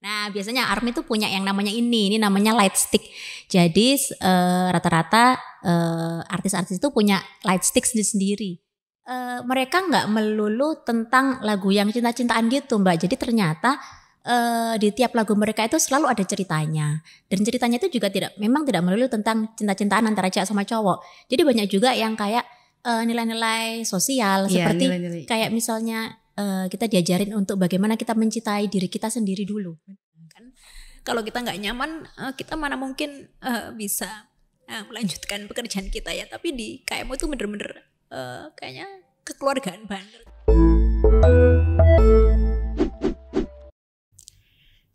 Nah, biasanya army itu punya yang namanya ini, ini namanya light stick. Jadi eh, rata-rata uh, artis-artis itu punya light stick sendiri-sendiri. Uh, mereka nggak melulu tentang lagu yang cinta-cintaan gitu, Mbak. Jadi ternyata uh, di tiap lagu mereka itu selalu ada ceritanya. Dan ceritanya itu juga tidak memang tidak melulu tentang cinta-cintaan antara cewek sama cowok. Jadi banyak juga yang kayak nilai nilai-nilai sosial yeah, seperti nilai -nilai. kayak misalnya Eh, kita diajarin untuk bagaimana kita mencintai diri kita sendiri dulu kan kalau kita nggak nyaman uh, kita mana mungkin uh, bisa uh, melanjutkan pekerjaan kita ya tapi di KMU itu bener-bener uh, kayaknya kekeluargaan banget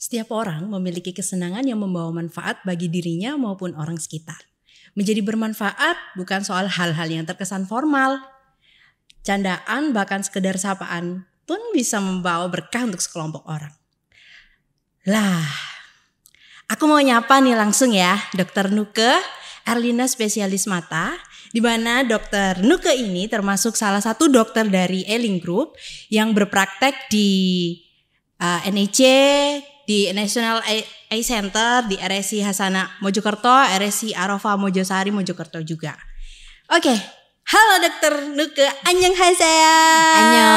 Setiap orang memiliki kesenangan yang membawa manfaat bagi dirinya maupun orang sekitar. Menjadi bermanfaat bukan soal hal-hal yang terkesan formal. Candaan bahkan sekedar sapaan pun bisa membawa berkah untuk sekelompok orang. Lah, aku mau nyapa nih langsung ya Dokter Nuke, Erlina spesialis mata, di mana Dokter Nuke ini termasuk salah satu dokter dari Eling Group yang berpraktek di uh, eh, NIC, e di National Eye Center, di RSI Hasana Mojokerto, RSI Arofa Mojosari Mojokerto juga. Oke, okay, Halo Dokter Nuke, anjing hai saya. Anjing.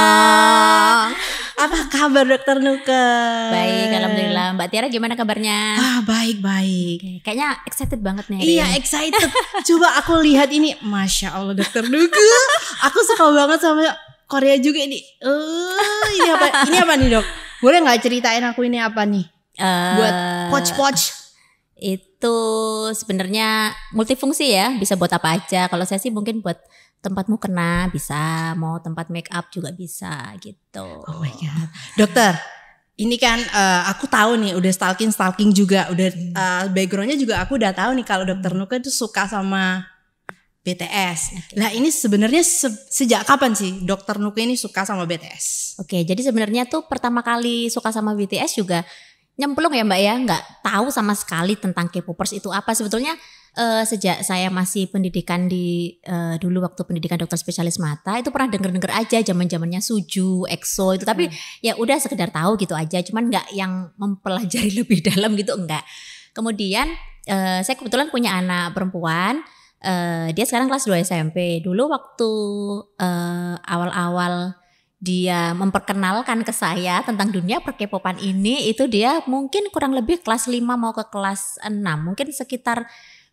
Apa kabar Dokter Nuke? Baik, alhamdulillah. Mbak Tiara gimana kabarnya? Ah, baik baik. kayaknya excited banget nih. Iya, ini. excited. Coba aku lihat ini, masya Allah Dokter Nuke. aku suka banget sama Korea juga ini. Eh, uh, ini apa? Ini apa nih dok? Boleh nggak ceritain aku ini apa nih? Uh, Buat coach coach. Itu itu sebenarnya multifungsi ya, bisa buat apa aja. Kalau saya sih mungkin buat tempatmu kena bisa, mau tempat make up juga bisa gitu. Oh my god. Dokter, ini kan uh, aku tahu nih udah stalking stalking juga udah uh, backgroundnya juga aku udah tahu nih kalau dokter Nuka itu suka sama BTS. Okay. Nah ini sebenarnya se sejak kapan sih dokter Nuka ini suka sama BTS? Oke, okay, jadi sebenarnya tuh pertama kali suka sama BTS juga nyemplung ya Mbak ya, nggak tahu sama sekali tentang K-popers itu apa sebetulnya uh, sejak saya masih pendidikan di uh, dulu waktu pendidikan dokter spesialis mata itu pernah denger dengar aja zaman-zamannya Suju, EXO itu tapi hmm. ya udah sekedar tahu gitu aja cuman nggak yang mempelajari lebih dalam gitu enggak. Kemudian uh, saya kebetulan punya anak perempuan uh, dia sekarang kelas 2 SMP. Dulu waktu awal awal -awal dia memperkenalkan ke saya tentang dunia perkepopan ini itu dia mungkin kurang lebih kelas 5 mau ke kelas 6 mungkin sekitar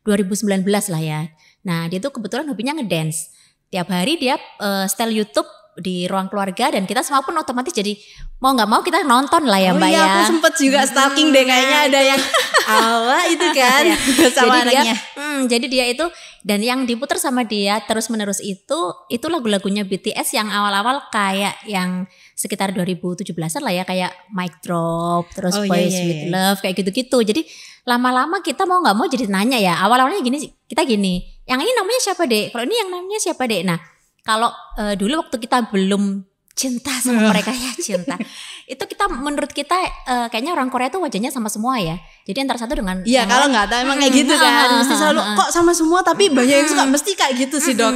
2019 lah ya. Nah dia tuh kebetulan hobinya ngedance. Tiap hari dia uh, eh, style YouTube di ruang keluarga dan kita semua pun otomatis jadi mau nggak mau kita nonton lah ya oh mbak iya, ya. aku sempet juga hmm, stalking hmm, deh kayaknya ada yang awal itu kan ya. sama jadi anaknya. Dia, hmm, jadi dia itu dan yang diputar sama dia terus menerus itu itu lagu-lagunya BTS yang awal-awal kayak yang sekitar 2017an lah ya kayak Mic Drop terus oh, iya, Boys yeah, yeah. with iya. Love kayak gitu-gitu. Jadi lama-lama kita mau nggak mau jadi nanya ya awal-awalnya gini kita gini yang ini namanya siapa dek kalau ini yang namanya siapa dek nah kalau uh, dulu waktu kita belum cinta sama iya. mereka ya cinta. itu kita menurut kita uh, kayaknya orang Korea tuh wajahnya sama semua ya. Jadi antara satu dengan Iya, kalau nggak tahu emang kayak gitu kan. Mesti selalu kok sama semua tapi banyak yang suka mesti kayak gitu sih, Dok.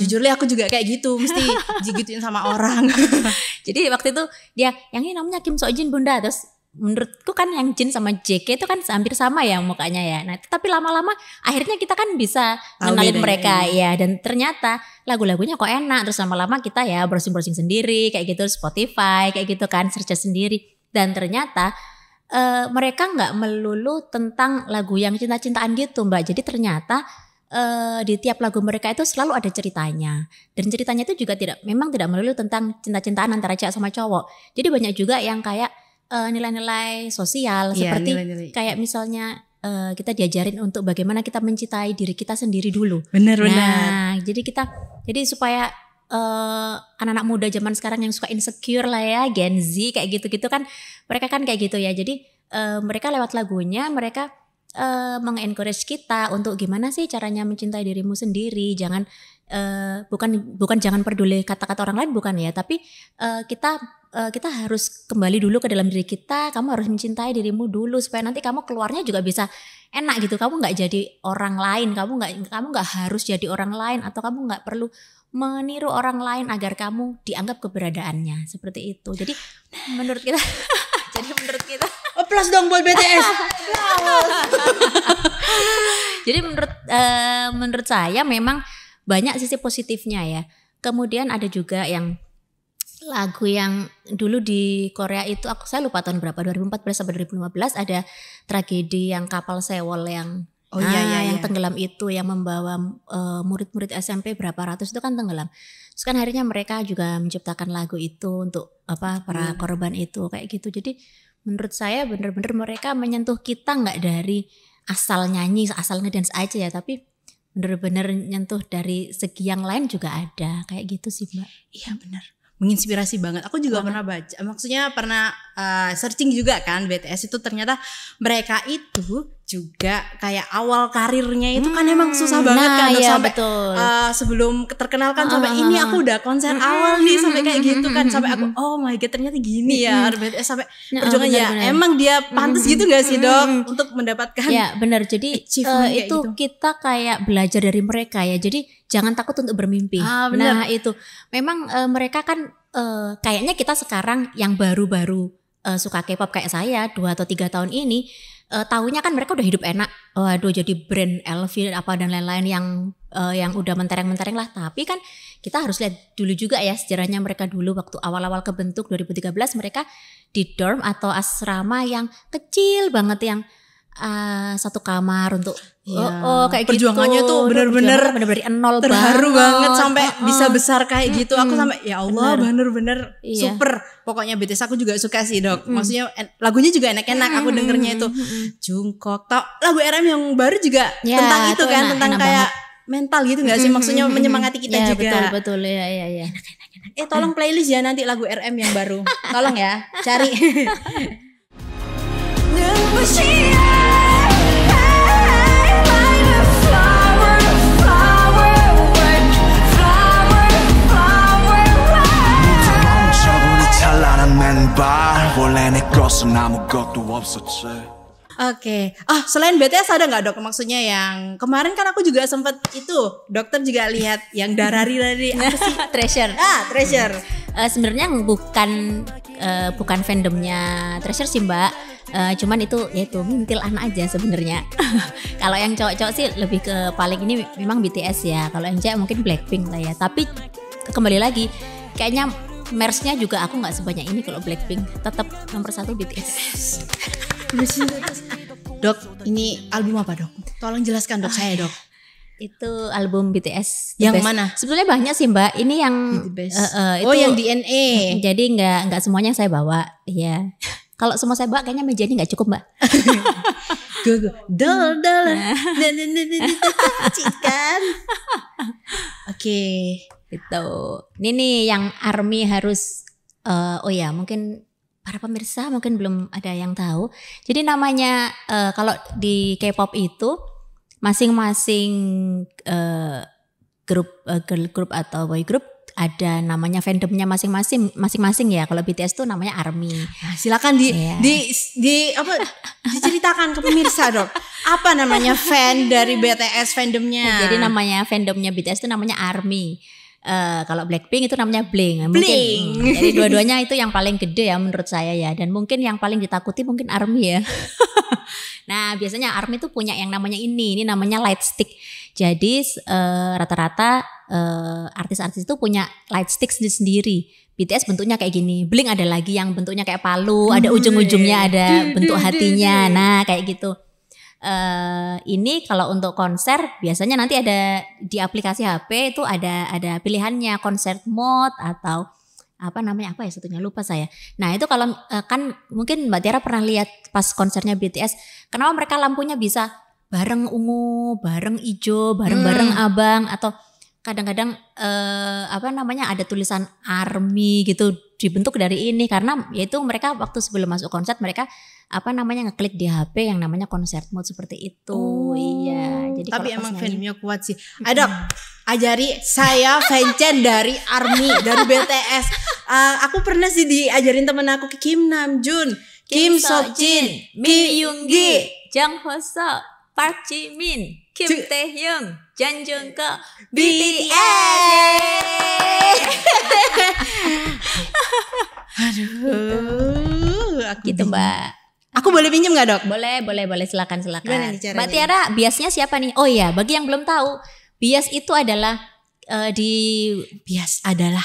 Jujur aku juga kayak gitu, mesti digituin sama orang. Jadi waktu itu dia yang ini namanya Kim Sojin Bunda terus menurutku kan yang Jin sama JK itu kan hampir sama ya mukanya ya. Nah, tapi lama-lama akhirnya kita kan bisa ngenalin mereka ya. ya dan ternyata lagu-lagunya kok enak. Terus lama-lama kita ya browsing-browsing sendiri kayak gitu Spotify kayak gitu kan search sendiri dan ternyata uh, mereka nggak melulu tentang lagu yang cinta-cintaan gitu, Mbak. Jadi ternyata uh, di tiap lagu mereka itu selalu ada ceritanya dan ceritanya itu juga tidak memang tidak melulu tentang cinta-cintaan antara cewek sama cowok. Jadi banyak juga yang kayak Eh, nilai-nilai uh, sosial yeah, seperti nilai -nilai. kayak misalnya uh, kita diajarin untuk bagaimana kita mencintai diri kita sendiri dulu. Benar nah, benar. Nah, jadi kita jadi supaya eh, anak-anak uh, muda zaman sekarang yang suka insecure lah ya, Gen Z kayak gitu-gitu kan mereka kan kayak gitu ya. Jadi uh, mereka lewat lagunya mereka uh, mengencourage kita untuk gimana sih caranya mencintai dirimu sendiri. Jangan uh, bukan bukan jangan peduli kata-kata orang lain bukan ya, tapi uh, kita uh, kita harus kembali dulu ke dalam diri kita. Kamu harus mencintai dirimu dulu supaya nanti kamu keluarnya juga bisa enak gitu. Kamu nggak jadi orang lain, kamu nggak kamu nggak harus jadi orang lain atau kamu nggak perlu meniru orang lain agar kamu dianggap keberadaannya seperti itu. Jadi menurut kita, jadi menurut kita, plus dong buat BTS. jadi menurut uh, menurut saya memang banyak sisi positifnya ya. Kemudian ada juga yang lagu yang dulu di Korea itu aku saya lupa tahun berapa 2014 sampai 2015 ada tragedi yang kapal Sewol yang oh, iya, ah, iya, yang iya. tenggelam itu yang membawa murid eh, murid-murid SMP berapa ratus itu kan tenggelam. Terus kan akhirnya mereka juga menciptakan lagu itu untuk apa para hmm. korban itu kayak gitu. Jadi menurut saya benar-benar mereka menyentuh kita nggak dari asal nyanyi asal ngedance aja ya tapi benar-benar nyentuh dari segi yang lain juga ada kayak gitu sih mbak iya benar, menginspirasi banget aku juga pernah baca maksudnya pernah uh, searching juga kan BTS itu ternyata mereka itu juga kayak awal karirnya itu kan emang hmm. susah banget nah, kan iya, sampai Uh, sebelum terkenal kan uh, ah, sampai ah, ini ah, aku udah konser uh, awal nih hmm, sampai kayak gitu kan sampai aku oh my god ternyata gini iya. ya RBTS eh, sampai nah, oh, perjuangan ya bener. emang dia pantas gitu gak sih dong untuk mendapatkan ya benar jadi uh, itu gitu. kita kayak belajar dari mereka ya jadi jangan takut untuk bermimpi ah, bener. nah itu memang uh, mereka kan uh, kayaknya kita sekarang yang baru-baru uh, suka K-pop kayak saya dua atau tiga tahun ini uh, eh, tahunya kan mereka udah hidup enak. Waduh, jadi brand LV dan apa dan lain-lain yang uh, yang udah mentereng-mentereng lah. Tapi kan kita harus lihat dulu juga ya sejarahnya mereka dulu waktu awal-awal kebentuk 2013 mereka di dorm atau asrama yang kecil banget yang uh, satu kamar untuk ya. oh, oh kayak gitu. perjuangannya gitu. tuh bener-bener dari nol terharu banget, banget sampai oh, oh. bisa besar kayak hmm gitu aku sampai ya Allah bener-bener iya. super pokoknya BTS aku juga suka sih dok hmm maksudnya lagunya juga enak-enak aku dengernya itu hmm Jungkook tok lagu RM yang baru juga ya, tentang itu kan enak, tentang enak kayak banget. mental gitu nggak sih maksudnya menyemangati kita ya, juga betul betul ya ya ya eh tolong playlist ya nanti lagu RM yang baru tolong ya cari Oke, okay. oh selain BTS ada nggak dok? Maksudnya yang kemarin kan aku juga sempet itu dokter juga lihat yang darari dari apa sih? treasure. Ah, treasure. Hmm. Uh, Sebenarnya bukan uh, bukan fandomnya treasure sih mbak. Uh, cuman itu ya itu mintil anak aja sebenarnya. kalau yang cowok-cowok sih lebih ke paling ini memang BTS ya. Kalau yang cewek mungkin Blackpink lah ya. Tapi kembali lagi kayaknya mersnya juga aku nggak sebanyak ini kalau Blackpink tetap nomor satu BTS dok ini album apa dok tolong jelaskan dok saya dok itu album BTS yang best. mana sebetulnya banyak sih mbak ini yang uh, uh, itu, oh yang DNA jadi nggak nggak semuanya saya bawa ya kalau semua saya bawa kayaknya meja ini nggak cukup mbak go go dol dol cikan oke itu Ini nih yang army harus uh, oh ya mungkin para pemirsa mungkin belum ada yang tahu. Jadi namanya uh, kalau di K-pop itu masing-masing uh, grup uh, girl group atau boy group ada namanya fandomnya masing-masing masing-masing ya kalau BTS tuh namanya ARMY. Nah, silakan di, yeah. di di apa diceritakan ke pemirsa dong apa namanya fan dari BTS fandomnya. Jadi namanya fandomnya BTS tuh namanya ARMY uh, kalau Blackpink itu namanya bling. Bling. Mungkin, hmm, jadi dua-duanya itu yang paling gede ya menurut saya ya. Dan mungkin yang paling ditakuti mungkin ARMY ya. nah biasanya ARMY itu punya yang namanya ini. Ini namanya light stick. Jadi eh, rata-rata uh, artis-artis itu punya light stick sendiri-sendiri. BTS bentuknya kayak gini, Blink ada lagi yang bentuknya kayak palu, ada hmm. ujung-ujungnya ada bentuk hatinya, nah kayak gitu. Eh, ini kalau untuk konser biasanya nanti ada di aplikasi HP itu ada ada pilihannya konser mode atau apa namanya apa ya satunya lupa saya. Nah itu kalau uh, kan mungkin Mbak Tiara pernah lihat pas konsernya BTS, kenapa mereka lampunya bisa bareng ungu, bareng ijo, bareng bareng hmm. abang atau kadang-kadang eh, apa namanya ada tulisan army gitu dibentuk dari ini karena yaitu mereka waktu sebelum masuk konser mereka apa namanya ngeklik di HP yang namanya konser mode seperti itu. Oh, iya. Jadi Tapi emang filmnya kuat sih. Ada ajari saya Vincent dari ARMY, dari BTS. Uh, eh, aku pernah sih diajarin temen aku ke Kim Namjoon, Kim, Kim So Jin, Min Yunggi Jang Ho Park Ji Min, Kim J Taehyung, Jang Jung BTS. Aduh, gitu. aku gitu Mbak. Aku boleh pinjam nggak dok? Boleh, boleh, boleh. Silakan, silakan. Mbak Tiara, biasnya siapa nih? Oh iya, bagi yang belum tahu, bias itu adalah uh, di bias adalah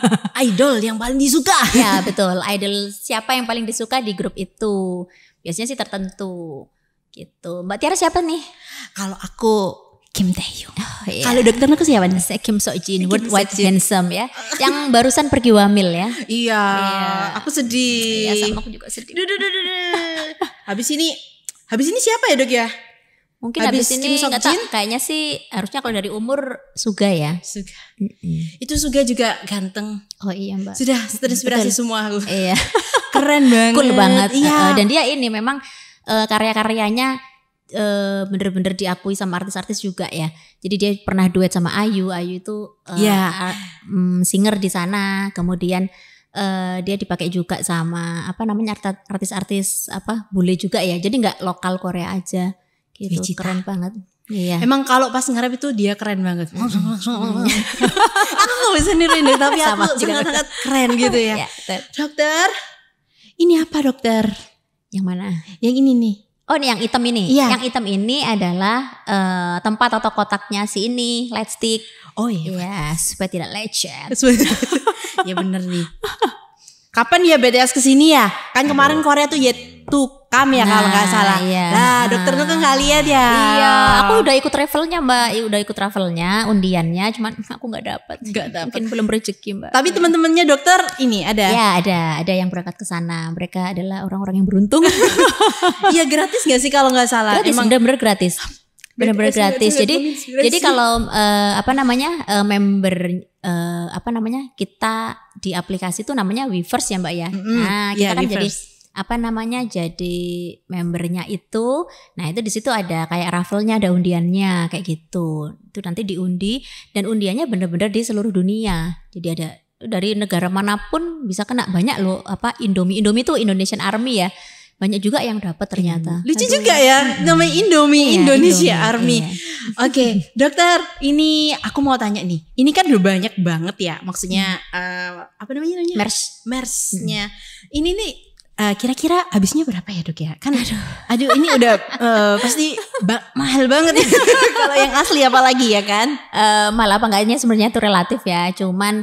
idol yang paling disuka. ya betul, idol siapa yang paling disuka di grup itu? Biasanya sih tertentu gitu. Mbak Tiara siapa nih? Kalau aku Kim Tae Oh, iya. Kalau dokter aku siapa nih? Kim Sojin, Jin, Worldwide so Handsome ya. Yang barusan pergi wamil ya. Iya, iya. aku sedih. Iya, sama aku juga sedih. Duh, duh, duh, duh. habis ini habis ini siapa ya, Dok ya? Mungkin habis, habis ini nggak tahu kayaknya sih harusnya kalau dari umur Suga ya. Suga. Mm -mm. Itu Suga juga ganteng. Oh iya mbak. Sudah terinspirasi semua aku. Iya. Keren banget. Cool banget. Iya. Uh, dan dia ini memang uh, karya-karyanya Eh, bener-bener uh, diakui sama artis-artis juga ya. Jadi dia pernah duet sama Ayu. Ayu itu uh, eh, yeah. um, mm, singer di sana. Kemudian uh, dia dipakai juga sama apa namanya artis-artis apa bule juga ya. Jadi nggak lokal Korea aja. Gitu. Vegeta. Keren banget. Iya. Emang kalau pas ngarep itu dia keren banget. aku nggak bisa niruin deh, tapi aku sangat-sangat keren gitu ya. ya dokter, ini apa dokter? Yang mana? Yang ini nih. Oh ini iya. yang hitam ini. Yeah. Yang hitam ini adalah uh, tempat atau kotaknya si ini, lightstick. Oh iya. Yeah, supaya tidak lecet. ya bener nih kapan ya BTS kesini ya? Kan kemarin Korea tuh ya kami ya nah, kalau nggak nah, salah. Iya. Nah, dokter tuh kan nggak lihat ya. Iya, aku udah ikut travelnya mbak, udah ikut travelnya, undiannya, cuman aku nggak dapat. Nggak dapat. Mungkin belum rezeki mbak. Tapi teman-temannya dokter ini ada. Iya ada, ada yang berangkat ke sana. Mereka adalah orang-orang yang beruntung. Iya gratis nggak sih kalau nggak salah? Gratis, Emang bener-bener gratis benar-benar gratis. Jadi jadi kalau uh, apa namanya uh, member uh, apa namanya kita di aplikasi itu namanya Weverse ya Mbak ya. Mm -hmm. Nah kita yeah, kan jadi apa namanya jadi membernya itu nah itu di situ ada kayak raffle-nya ada undiannya kayak gitu itu nanti diundi dan undiannya bener-bener di seluruh dunia jadi ada dari negara manapun bisa kena banyak loh apa Indomie Indomie itu Indonesian Army ya banyak juga yang dapat iya. ternyata. Lucu Aduh. juga ya, namanya iya. Indomie yeah, Indonesia Indomie, Army. Yeah. Oke, okay, dokter, ini aku mau tanya nih. Ini kan udah banyak banget ya, maksudnya hmm. uh, apa namanya? namanya? Mers, Mersnya. Hmm. Ini nih kira eh, kira-kira habisnya berapa ya dok ya? Kan aduh, aduh ini udah uh, pasti ba mahal banget ya kalau yang asli apalagi ya kan? Uh, malah apa enggaknya sebenarnya itu relatif ya, cuman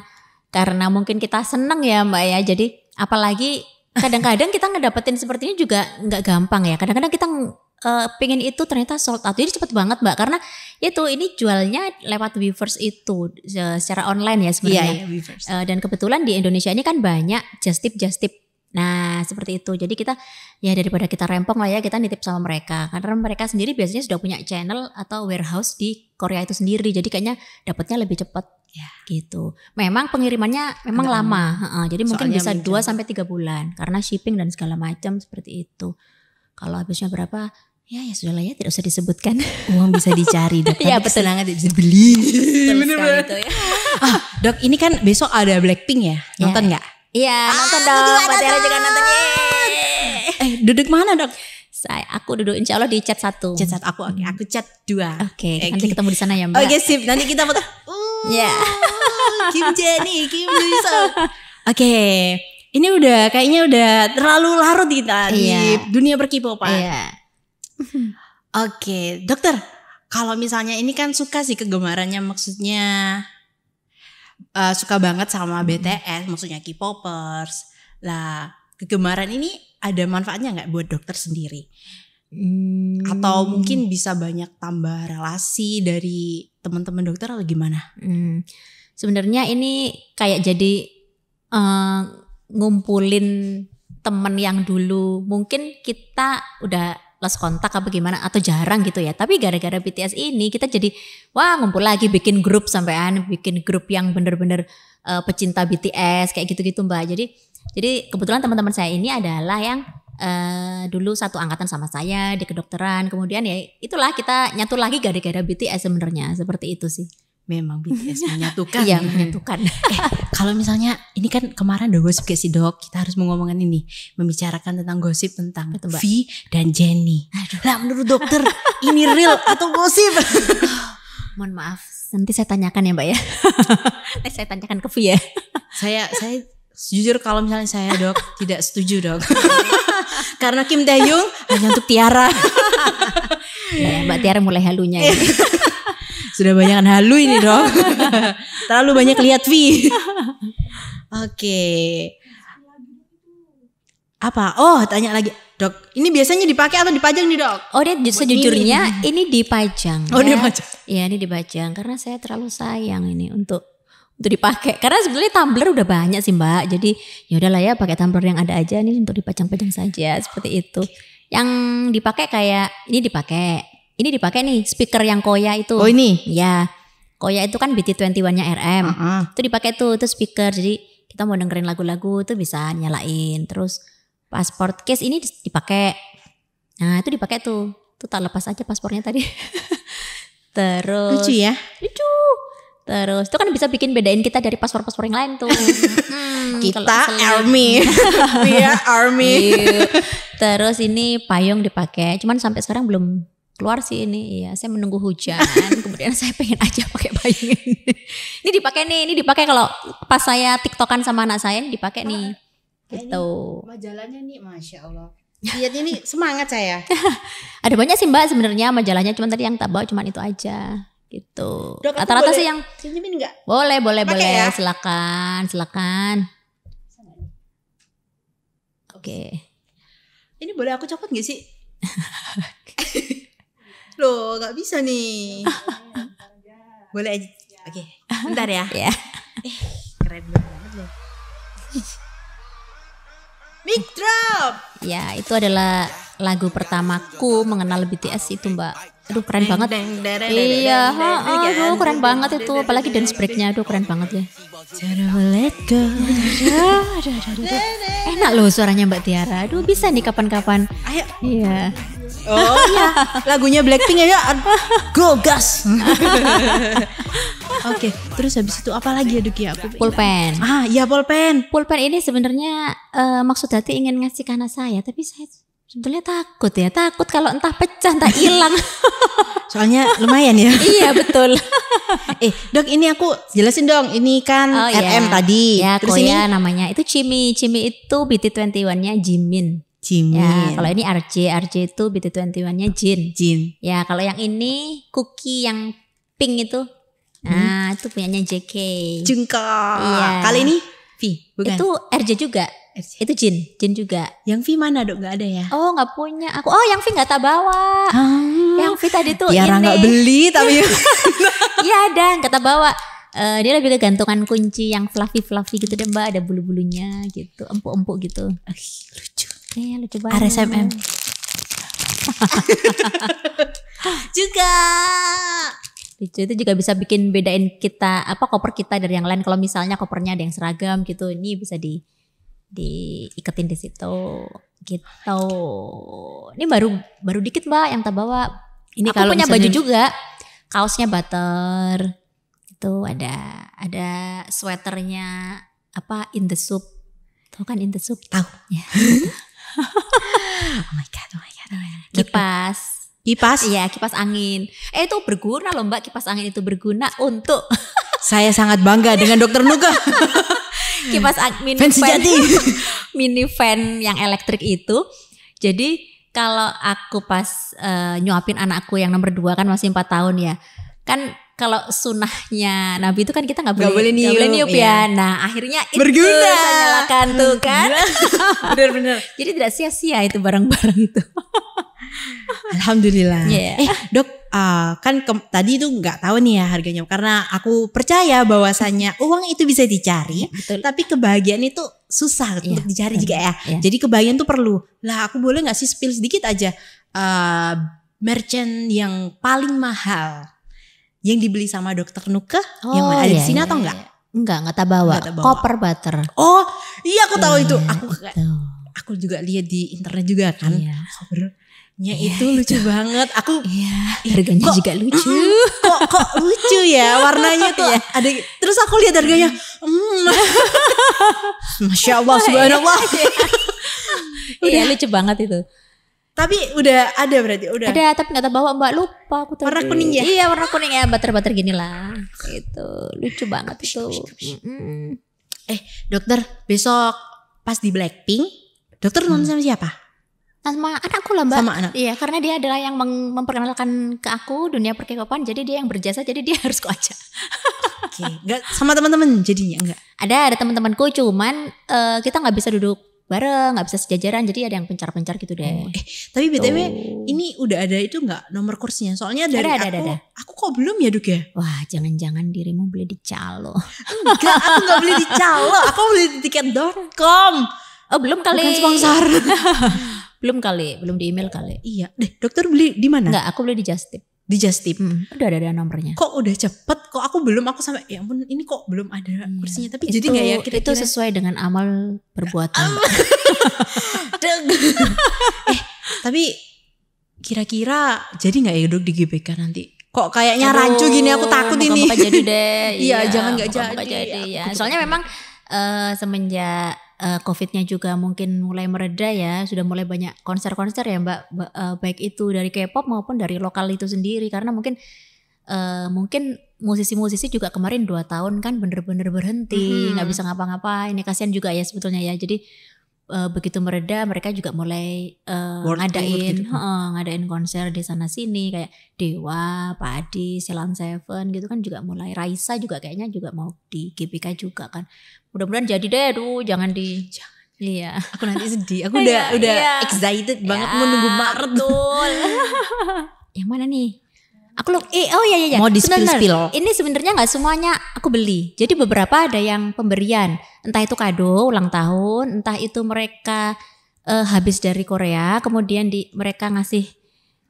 karena mungkin kita seneng ya mbak ya, jadi apalagi kadang-kadang kita ngedapetin seperti ini juga nggak gampang ya. Kadang-kadang kita uh, eh, pengen itu ternyata sold out. Jadi cepet banget mbak karena itu ini jualnya lewat Weavers itu secara online ya sebenarnya. yeah, yeah, uh, dan kebetulan di Indonesia ini kan banyak just tip just tip. Nah seperti itu. Jadi kita ya daripada kita rempong lah ya kita nitip sama mereka karena mereka sendiri biasanya sudah punya channel atau warehouse di Korea itu sendiri. Jadi kayaknya dapatnya lebih cepat Ya. Gitu. Memang pengirimannya memang Agak lama, lama. jadi Soalnya mungkin bisa mungkin. 2 sampai 3 bulan karena shipping dan segala macam seperti itu. Kalau habisnya berapa? Ya ya sudah lah ya tidak usah disebutkan. Uang bisa dicari dok. Iya betul banget bisa beli. Bener Ya. ah, dok ini kan besok ada Blackpink ya. ya. Nonton nggak? Ya. Iya ah, nonton dong. Mbak juga nonton. Yeay. Eh duduk mana dok? Saya aku duduk insya Allah di chat satu. Chat satu aku oke. Hmm. Aku chat dua. Oke. Okay, okay. nanti ketemu di sana ya mbak. Oke okay, sip. Nanti kita foto. Uh. Ya. Yeah. Kim Jenny, Kim Jisung. Oke. Okay. Ini udah kayaknya udah terlalu larut kita yeah. di iya. dunia perkipopan. Iya. Oke, dokter. Kalau misalnya ini kan suka sih kegemarannya maksudnya uh, suka banget sama hmm. BTS, maksudnya K-popers. Lah, kegemaran ini ada manfaatnya nggak buat dokter sendiri? Hmm. Atau mungkin bisa banyak tambah relasi dari teman-teman dokter atau gimana? Hmm. Sebenarnya ini kayak jadi uh, ngumpulin temen yang dulu mungkin kita udah les kontak apa gimana atau jarang gitu ya. Tapi gara-gara BTS ini kita jadi wah ngumpul lagi bikin grup sampean bikin grup yang bener-bener uh, pecinta BTS kayak gitu-gitu Mbak. Jadi jadi kebetulan teman-teman saya ini adalah yang Uh, dulu satu angkatan sama saya di kedokteran kemudian ya itulah kita nyatu lagi gara-gara BTS sebenarnya seperti itu sih memang BTS menyatukan iya ya. menyatukan eh, kalau misalnya ini kan kemarin udah gosip gak sih dok kita harus mengomongkan ini membicarakan tentang gosip tentang Betul, V dan Jenny Aduh. lah menurut dokter ini real atau gosip mohon maaf nanti saya tanyakan ya mbak ya saya tanyakan ke V ya saya saya Jujur kalau misalnya saya dok tidak setuju dok. Karena Kim Dayung hanya untuk Tiara. ya, Mbak Tiara mulai halunya ya. Sudah banyak halu ini dok. Terlalu banyak lihat Vi. Oke. Apa? Oh tanya lagi. Dok, ini biasanya dipakai atau dipajang nih dok? Oh, dia sejujurnya ini, ini dipajang. Oh, ya. dipajang. Iya, ini dipajang karena saya terlalu sayang ini untuk untuk dipakai karena sebenarnya tumbler udah banyak sih mbak jadi ya udahlah ya pakai tumbler yang ada aja nih untuk dipajang-pajang saja seperti itu yang dipakai kayak ini dipakai ini dipakai nih speaker yang koya itu oh ini ya koya itu kan BT21 nya RM uh -huh. itu dipakai tuh itu speaker jadi kita mau dengerin lagu-lagu itu bisa nyalain terus pasport case ini dipakai nah itu dipakai tuh tuh tak lepas aja paspornya tadi terus lucu ya lucu Terus itu kan bisa bikin bedain kita dari paspor-paspor yang lain tuh. Hmm, hmm, kita iya, army. Iya, army. Terus ini payung dipakai, cuman sampai sekarang belum keluar sih ini. Iya, saya menunggu hujan. Kemudian saya pengen aja pakai payung ini. Ini dipakai nih, ini dipakai kalau pas saya tiktokan sama anak saya ini dipakai nih. Oh, gitu. Ini majalahnya nih, masya Allah. Lihat ini semangat saya. Ada banyak sih mbak sebenarnya majalahnya, cuman tadi yang tak bawa cuman itu aja gitu. Rata-rata sih yang enggak? Boleh, boleh, Pake boleh. Ya? Silakan, silakan. Oke. Okay. Ini boleh aku copot gak sih? Loh, gak bisa nih. boleh aja. Oke, okay. bentar ya. Yeah. eh, keren banget loh. Mic drop. Ya, itu adalah lagu pertamaku mengenal BTS itu, Mbak. Aduh keren banget. Iya, aduh keren banget itu, apalagi dance breaknya, aduh keren banget ya. Enak loh suaranya Mbak Tiara. Aduh bisa nih kapan-kapan. Ayo. Iya. Oh iya, lagunya Blackpink ya. ya. Go gas. Oke, okay, terus habis itu apa lagi ya Duki Aku pulpen. Ah, iya pulpen. Pulpen ini sebenarnya uh, maksud hati ingin ngasih karena saya, tapi saya sebetulnya takut ya, takut kalau entah pecah entah hilang. Soalnya lumayan ya. iya, betul. eh, Dok, ini aku jelasin dong. Ini kan oh, RM iya. yeah. tadi. Ya, terus Koya ini namanya. Itu Cimi. Cimi itu BT21-nya Jimin. Jimin. Ya, kalau ini RJ, RJ itu BT21-nya Jin. Jin. Ya, kalau yang ini Cookie yang pink itu. Hmm. Nah, itu punyanya JK. Jungkook. Iya. Kali ini V, bukan? Itu RJ juga. RJ. Itu Jin, Jin juga. Yang V mana dok? Gak ada ya? Oh, gak punya. Aku oh yang V nggak tak bawa. Hmm. Yang V tadi tuh Tiara nggak beli tapi. Iya ada, nggak tak bawa uh, dia lebih ke gantungan kunci yang fluffy fluffy gitu deh mbak ada bulu bulunya gitu empuk empuk gitu Iya eh, lucu banget. RSMM. juga lucu itu juga bisa bikin bedain kita apa koper kita dari yang lain kalau misalnya kopernya ada yang seragam gitu ini bisa di diiketin di situ gitu ini baru baru dikit mbak yang tak bawa ini kalau punya baju juga kaosnya butter itu ada ada sweaternya apa in the soup Tuh kan in the soup tahu ya oh my god, oh my god. Oh gitu. Kipas. Kipas? Iya, kipas angin. Eh itu berguna loh Mbak, kipas angin itu berguna untuk Saya sangat bangga dengan Dokter Nuga. kipas angin mini fan, mini fan yang elektrik itu. Jadi kalau aku pas uh, nyuapin anakku yang nomor dua kan masih empat tahun ya. Kan kalau sunahnya Nabi itu kan kita nggak boleh, gak boleh niup, gak ya. boleh niup iya. ya. Nah akhirnya itu Berguna. saya nyalakan tuh kan. Bener-bener. Jadi tidak sia-sia itu barang-barang itu. Alhamdulillah. Yeah. Eh dok, uh, kan ke, tadi itu nggak tahu nih ya harganya karena aku percaya bahwasannya uang itu bisa dicari, iya, Betul. tapi kebahagiaan itu susah yeah. untuk dicari yeah. juga ya. Yeah. Jadi kebahagiaan tuh perlu. Lah aku boleh nggak sih spill sedikit aja uh, merchant yang paling mahal yang dibeli sama dokter Nuke oh, yang ada iya, di sini iya, atau iya, enggak? Iya. Enggak, enggak tak bawa. bawa. Koper butter. Oh, iya aku tahu itu. Iya, aku itu. aku juga lihat di internet juga kan. Iya. Kopernya iya, itu lucu itu. banget. Aku iya, harganya kok, juga lucu. kok kok lucu ya warnanya tuh. ada terus aku lihat harganya. Mm. Masya Allah, subhanallah. iya, lucu banget itu. Tapi udah ada berarti, udah. Ada, tapi nggak bawa Mbak lupa aku tadi. Warna kuning ya? Iya, warna kuning ya, butter-butter gini lah. itu Lucu banget itu. Eh, dokter, besok pas di Blackpink, dokter nonton hmm. sama siapa? Nah, sama anakku lah, Mbak. Sama anak. Iya, karena dia adalah yang memperkenalkan ke aku dunia perkepopan jadi dia yang berjasa, jadi dia harus ku ajak. Oke, sama teman-teman jadinya enggak? Ada, ada teman-temanku cuman uh, kita nggak bisa duduk bareng nggak bisa sejajaran jadi ada yang pencar-pencar gitu deh. Oh. Eh, tapi btw Tuh. ini udah ada itu nggak nomor kursinya Soalnya dari ada, ada, aku, ada, ada. aku kok belum ya duke? Ya? Wah jangan-jangan dirimu beli di calo? Enggak, aku nggak beli di calo, aku beli di tiket.com. Oh belum kali. Bukan sponsor. belum kali, belum di email kali. Iya, deh dokter beli di mana? Enggak, aku beli di Justip di Just Tip. Hmm, udah ada, ada nomornya. Kok udah cepet? Kok aku belum aku sampai ya ampun ini kok belum ada iya. kursinya. Tapi itu, jadi nggak ya kira-kira itu sesuai dengan amal perbuatan. Ah. eh tapi kira-kira jadi nggak ya duduk di GBK nanti? Kok kayaknya Aduh, rancu gini aku takut ini. jadi deh. iya, ya, jangan nggak jadi. jadi ya. Soalnya memang uh, semenjak uh, COVID-nya juga mungkin mulai mereda ya, sudah mulai banyak konser-konser ya Mbak, uh, baik itu dari K-pop maupun dari lokal itu sendiri karena mungkin uh, mungkin musisi-musisi juga kemarin dua tahun kan bener-bener berhenti, nggak hmm. bisa ngapa ngapa ini ya, kasihan juga ya sebetulnya ya. Jadi uh, begitu mereda mereka juga mulai uh, ngadain gitu. uh, ngadain konser di sana sini kayak Dewa, Padi, Silan Seven gitu kan juga mulai Raisa juga kayaknya juga mau di GBK juga kan. Mudah-mudahan jadi deh aduh jangan di jangan. Iya. Aku nanti sedih. Aku iya, udah udah iya. excited ya, banget menunggu Maret. tuh. Yang mana nih? Aku loh, eh, oh ya ya ya. Mau di spill spill. Ini sebenarnya nggak semuanya aku beli. Jadi beberapa ada yang pemberian, entah itu kado ulang tahun, entah itu mereka uh, habis dari Korea, kemudian di mereka ngasih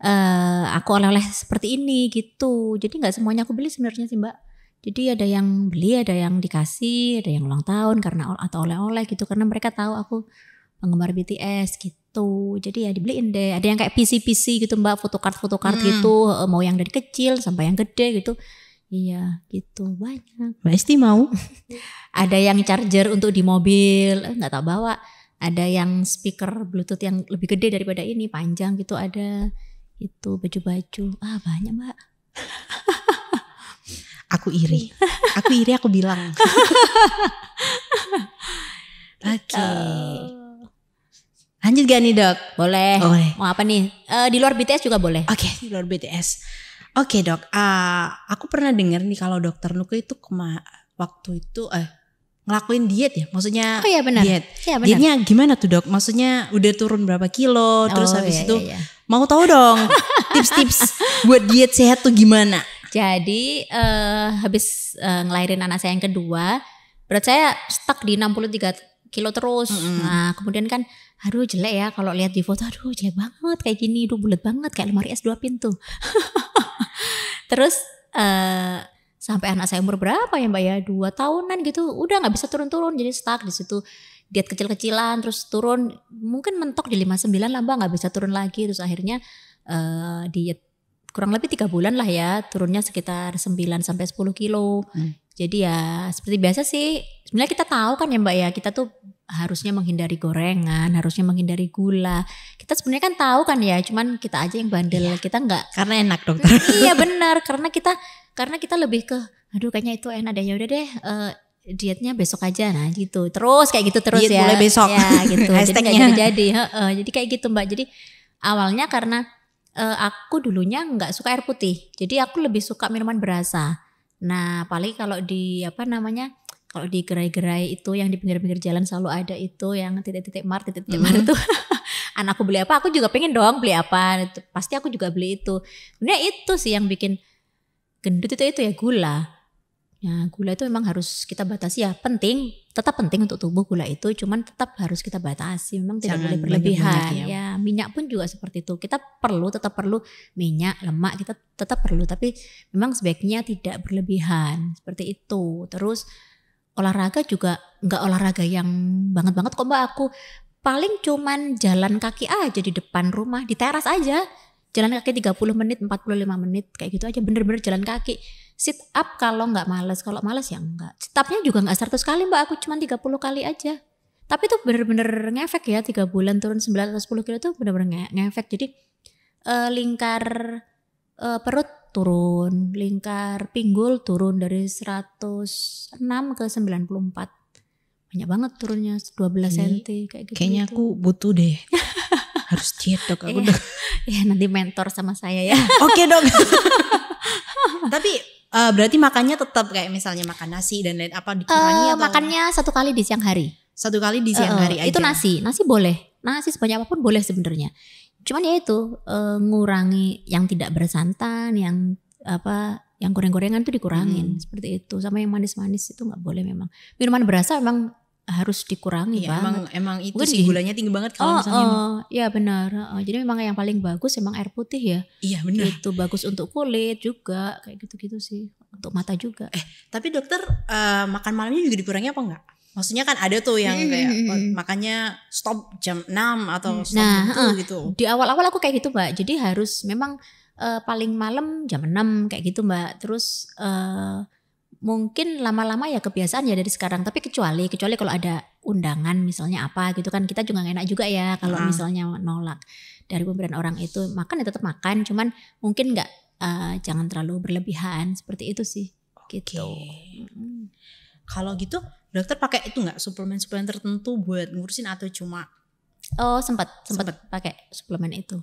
uh, aku oleh-oleh seperti ini gitu. Jadi nggak semuanya aku beli sebenarnya sih mbak. Jadi ada yang beli, ada yang dikasih, ada yang ulang tahun karena atau oleh-oleh gitu karena mereka tahu aku penggemar BTS gitu gitu jadi ya dibeliin deh ada yang kayak PC PC gitu mbak fotokart fotokart hmm. gitu eh, mau yang dari kecil sampai yang gede gitu Iya gitu banyak. Pasti mau. ada yang charger untuk di mobil eh, nggak tau bawa. Ada yang speaker bluetooth yang lebih gede daripada ini panjang gitu ada itu baju-baju ah banyak mbak. aku iri. Aku iri aku bilang. Oke. okay. Gitu. Lanjut gak nih dok? Boleh. Boleh. Mau apa nih? Uh, di luar BTS juga boleh. Oke, okay, di luar BTS. Oke okay, dok, uh, aku pernah dengar nih kalau dokter Nuke itu kema waktu itu eh ngelakuin diet ya, maksudnya oh, iya, benar. diet. Iya, benar. Dietnya gimana tuh dok? Maksudnya udah turun berapa kilo? Oh, terus habis iya, itu iya, iya. mau tahu dong tips-tips buat diet sehat tuh gimana? Jadi uh, habis uh, ngelahirin anak saya yang kedua, berat saya stuck di 63 kilo terus. Mm -hmm. Nah kemudian kan aduh jelek ya kalau lihat di foto aduh jelek banget kayak gini aduh bulat banget kayak lemari es dua pintu terus uh, sampai anak saya umur berapa ya mbak ya dua tahunan gitu udah nggak bisa turun-turun jadi stuck di situ diet kecil-kecilan terus turun mungkin mentok di 59 lah mbak nggak bisa turun lagi terus akhirnya uh, diet kurang lebih tiga bulan lah ya turunnya sekitar 9 sampai 10 kilo hmm. jadi ya seperti biasa sih sebenarnya kita tahu kan ya mbak ya kita tuh harusnya menghindari gorengan, harusnya menghindari gula. Kita sebenarnya kan tahu kan ya, cuman kita aja yang bandel, iya, kita nggak karena enak dokter. iya benar, karena kita karena kita lebih ke, aduh kayaknya itu enak deh, ya udah deh. Uh, dietnya besok aja nah gitu terus kayak gitu terus Diet ya mulai besok ya gitu jadi jadi jadi He -he. jadi kayak gitu mbak jadi awalnya karena uh, aku dulunya nggak suka air putih jadi aku lebih suka minuman berasa nah paling kalau di apa namanya kalau di gerai-gerai itu yang di pinggir-pinggir jalan selalu ada itu yang titik-titik mart titik-titik mm -hmm. mart itu anakku beli apa aku juga pengen dong beli apa pasti aku juga beli itu sebenarnya itu sih yang bikin gendut itu itu ya gula ya gula itu memang harus kita batasi ya. Penting, tetap penting untuk tubuh gula itu, cuman tetap harus kita batasi. Memang tidak Jangan boleh berlebihan. Ya. ya, minyak pun juga seperti itu. Kita perlu, tetap perlu minyak, lemak kita tetap perlu, tapi memang sebaiknya tidak berlebihan. Seperti itu. Terus olahraga juga nggak olahraga yang banget banget kok mbak aku paling cuman jalan kaki aja di depan rumah di teras aja jalan kaki 30 menit 45 menit kayak gitu aja bener-bener jalan kaki sit up kalau nggak males kalau males ya enggak sit upnya juga nggak 100 kali mbak aku cuman 30 kali aja tapi tuh bener-bener ngefek ya tiga bulan turun 10 kilo tuh bener-bener ngefek jadi uh, lingkar uh, perut turun, lingkar pinggul turun dari 106 ke 94 banyak banget turunnya 12 cm kayak gitu. Kayaknya aku butuh deh. Harus diet dok aku iya, dok. ya nanti mentor sama saya ya. Oke dok. Tapi uh, berarti makannya tetap kayak misalnya makan nasi dan lain apa dikurangi uh, atau makannya satu kali di siang hari. Satu kali di siang uh, hari aja. Itu nasi, nasi boleh. Nasi sebanyak apapun boleh sebenarnya cuman ya itu uh, ngurangi yang tidak bersantan yang apa yang goreng-gorengan tuh dikurangin hmm. seperti itu sama yang manis-manis itu nggak boleh memang minuman berasa memang harus dikurangi ya, Emang emang itu Mungkin sih gulanya tinggi banget kalau oh, misalnya. Oh, ya benar. Oh, jadi memang yang paling bagus emang air putih ya. Iya benar. Itu bagus untuk kulit juga kayak gitu-gitu sih untuk mata juga. Eh, tapi dokter uh, makan malamnya juga dikurangi apa enggak? Maksudnya kan ada tuh yang hmm. kayak hmm. Oh, makanya stop jam 6 atau hmm. stop nah, jam uh, gitu. Di awal-awal aku kayak gitu, Mbak. Jadi harus memang uh, paling malam jam 6 kayak gitu, Mbak. Terus uh, mungkin lama-lama ya kebiasaan ya dari sekarang tapi kecuali kecuali kalau ada undangan misalnya apa gitu kan kita juga gak enak juga ya kalau uh. misalnya nolak dari pemberian orang itu makan ya tetap makan cuman mungkin nggak uh, jangan terlalu berlebihan seperti itu sih okay. gitu hmm. kalau gitu dokter pakai itu nggak suplemen suplemen tertentu buat ngurusin atau cuma oh sempat sempat pakai suplemen itu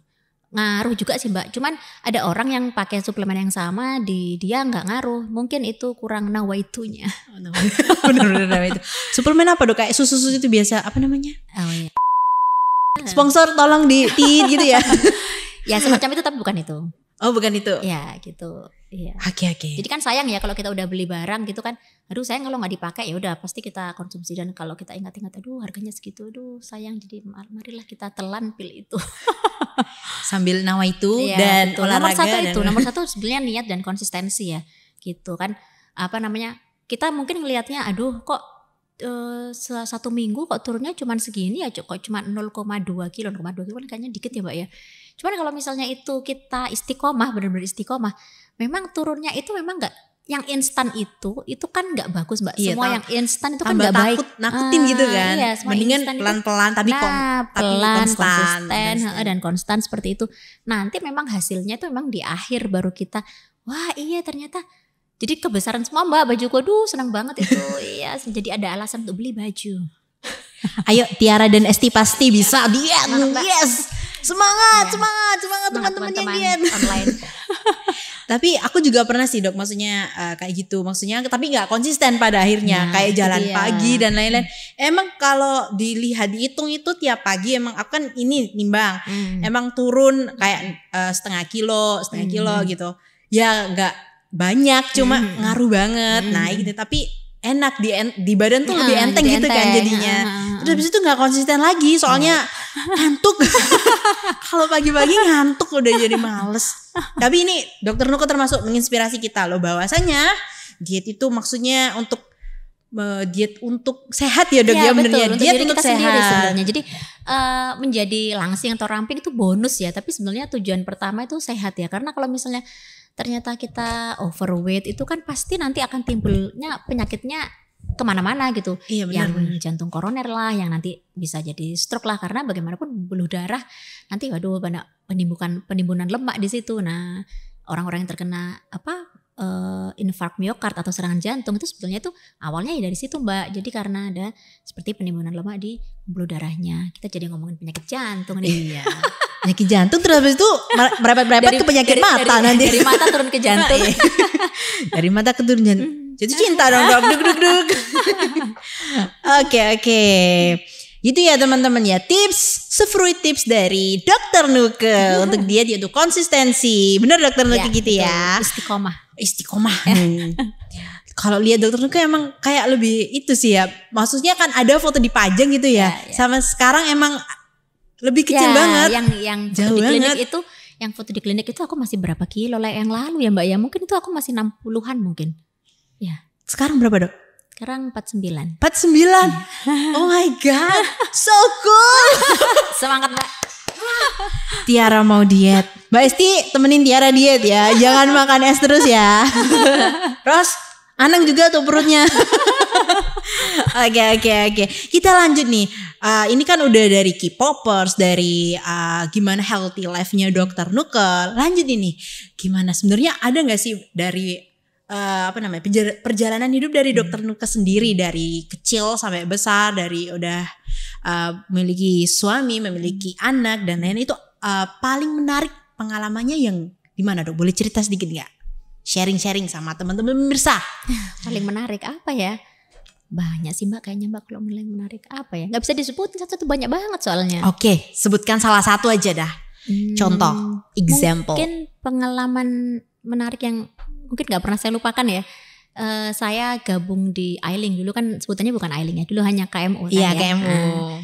ngaruh juga sih mbak cuman ada orang yang pakai suplemen yang sama di dia nggak ngaruh mungkin itu kurang nawaitunya oh, no. nawaitu suplemen apa dok kayak susu susu itu biasa apa namanya oh, iya. sponsor tolong di tit gitu ya ya semacam itu tapi bukan itu Oh bukan itu? Ya gitu. Iya. Oke oke. Jadi kan sayang ya kalau kita udah beli barang gitu kan, aduh sayang kalau nggak dipakai ya udah pasti kita konsumsi dan kalau kita ingat-ingat, aduh harganya segitu, aduh sayang. Jadi marilah kita telan pil itu. Sambil nawa itu iya, dan betul. olahraga. Nomor satu dan... itu, nomor satu sebenarnya niat dan konsistensi ya, gitu kan. Apa namanya? Kita mungkin ngelihatnya, aduh kok Uh, satu minggu kok turunnya cuma segini ya kok cuma 0,2 kilo 0,2 kilo kan kayaknya dikit ya mbak ya Cuman kalau misalnya itu kita istiqomah, benar-benar istiqomah, memang turunnya itu memang nggak yang instan itu itu kan nggak bagus mbak iya, semua yang instan itu kan nggak baik nakutin ah, gitu kan iya, mendingan pelan pelan tapi nah, kon, pelan konstan, konsisten konsisten. dan konstan seperti itu nanti memang hasilnya itu memang di akhir baru kita wah iya ternyata jadi kebesaran semua mbak baju gua duh seneng banget itu iya jadi ada alasan untuk beli baju Ayo Tiara dan Esti pasti bisa. dia yes. Iya. Semangat, semangat, semangat teman-teman yang dian. online. tapi aku juga pernah sih dok, maksudnya uh, kayak gitu, maksudnya tapi nggak konsisten pada akhirnya, nah, kayak jalan iya. pagi dan lain-lain. Emang kalau dilihat dihitung itu tiap pagi emang aku kan ini nimbang, hmm. emang turun kayak uh, setengah kilo, setengah hmm. kilo gitu. Ya nggak banyak, cuma hmm. ngaruh banget hmm. naik gitu. Tapi enak di di badan tuh nah, lebih enteng gitu kan jadinya. Terus habis itu nggak konsisten lagi soalnya ngantuk. Kalau pagi-pagi ngantuk udah jadi males. Tapi ini dokter Nuko termasuk menginspirasi kita loh bahwasanya diet itu maksudnya untuk uh, diet untuk sehat ya dok iya, ya, ya betul, ya. Untuk diet untuk, sehat sebenarnya jadi uh, menjadi langsing atau ramping itu bonus ya tapi sebenarnya tujuan pertama itu sehat ya karena kalau misalnya ternyata kita overweight itu kan pasti nanti akan timbulnya penyakitnya kemana-mana gitu. Iya, benar, yang jantung koroner lah, yang nanti bisa jadi stroke lah karena bagaimanapun bulu darah nanti waduh banyak penimbukan penimbunan lemak di situ. Nah, orang-orang yang terkena apa uh, eh, infark miokard atau serangan jantung itu sebetulnya itu awalnya ya dari situ mbak jadi karena ada seperti penimbunan lemak di bulu darahnya kita jadi ngomongin penyakit jantung nih iya. penyakit jantung terus habis itu merapat merapat ke penyakit dari, mata dari, nanti dari mata turun ke jantung iya. dari mata ke turun jantung mm-hmm. Jadi cinta dong dok duk duk duk. Oke oke. Gitu ya teman-teman ya tips sefruit tips dari Dokter Nuke untuk dia dia tuh konsistensi Bener Dokter Nuke ya, gitu betul. ya istiqomah istiqomah hmm. kalau lihat Dokter Nuke emang kayak lebih itu sih ya maksudnya kan ada foto di pajang gitu ya ya, ya. sama sekarang emang lebih ya, kecil ya, banget yang yang jauh di klinik banget. itu yang foto di klinik itu aku masih berapa kilo lah yang lalu ya mbak ya mungkin itu aku masih 60-an mungkin Ya. Sekarang berapa dok? Sekarang 49. 49? Ya. Oh my God. So cool. Semangat mbak. Tiara mau diet. Mbak Esti temenin Tiara diet ya. Jangan makan es terus ya. Ros, Anang juga tuh perutnya. Oke oke oke. Kita lanjut nih. Uh, ini kan udah dari K-popers, dari uh, gimana healthy life-nya Dokter Nukel. Lanjut ini. Gimana sebenarnya ada nggak sih dari uh, apa namanya perjalanan hidup dari hmm. dokter Nuka sendiri dari kecil sampai besar dari udah uh, memiliki suami memiliki hmm. anak dan lain itu uh, paling menarik pengalamannya yang gimana mana dok boleh cerita sedikit nggak sharing sharing sama teman-teman pemirsa paling menarik apa ya banyak sih mbak kayaknya mbak kalau mulai menarik apa ya nggak bisa disebutin satu-satu kan banyak banget soalnya oke sebutkan salah satu aja dah hmm, contoh example mungkin pengalaman menarik yang mungkin nggak pernah saya lupakan ya uh, saya gabung di Ailing dulu kan sebutannya bukan Ailing ya dulu hanya KMU kan iya ya. KMU uh, nah,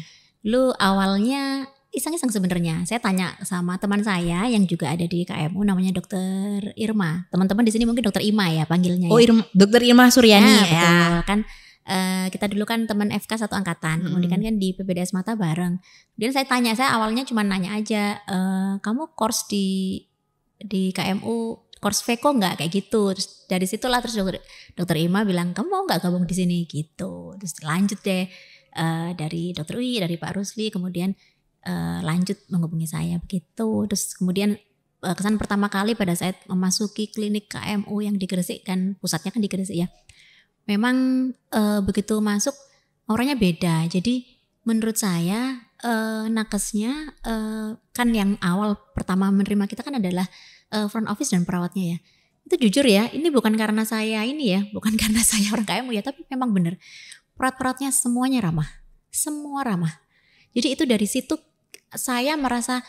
lu awalnya iseng-iseng sebenarnya saya tanya sama teman saya yang juga ada di KMU namanya dokter Irma teman-teman di sini mungkin dokter Ima ya panggilnya ya. oh ya. Irma dokter Irma Suryani ya, ya betul kan Uh, kita dulu kan teman FK satu angkatan, kemudian kan di PBDS Mata bareng. Kemudian saya tanya, saya awalnya cuma nanya aja, uh, kamu course di di KMU course veko nggak kayak gitu terus dari situlah terus dokter dokter Ima bilang kamu mau nggak gabung di sini gitu terus lanjut deh uh, dari dokter Wi dari Pak Rusli kemudian uh, lanjut menghubungi saya begitu terus kemudian uh, kesan pertama kali pada saat memasuki klinik KMU yang di Gresik kan pusatnya kan di Gresik ya memang uh, begitu masuk orangnya beda jadi menurut saya uh, nakesnya uh, kan yang awal pertama menerima kita kan adalah uh, front office dan perawatnya ya itu jujur ya ini bukan karena saya ini ya bukan karena saya orang kaya ya tapi memang benar. perawat-perawatnya semuanya ramah semua ramah jadi itu dari situ saya merasa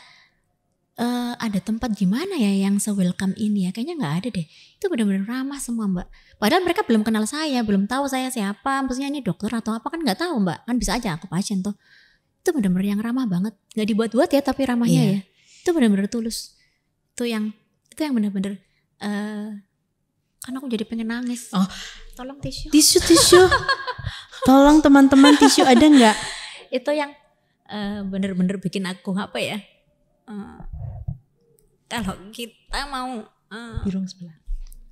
uh, ada tempat gimana ya yang se welcome ini ya kayaknya nggak ada deh itu benar-benar ramah semua mbak padahal mereka belum kenal saya belum tahu saya siapa maksudnya ini dokter atau apa kan nggak tahu mbak kan bisa aja aku pasien tuh itu benar-benar yang ramah banget nggak dibuat-buat ya tapi ramahnya yeah. ya itu benar-benar tulus itu yang itu yang benar-benar uh, eh, kan aku jadi pengen nangis oh tolong tisu tisu tisu tolong teman-teman tisu ada nggak itu yang eh, bener-bener uh, bikin aku apa ya uh, kalau kita mau uh, sebelah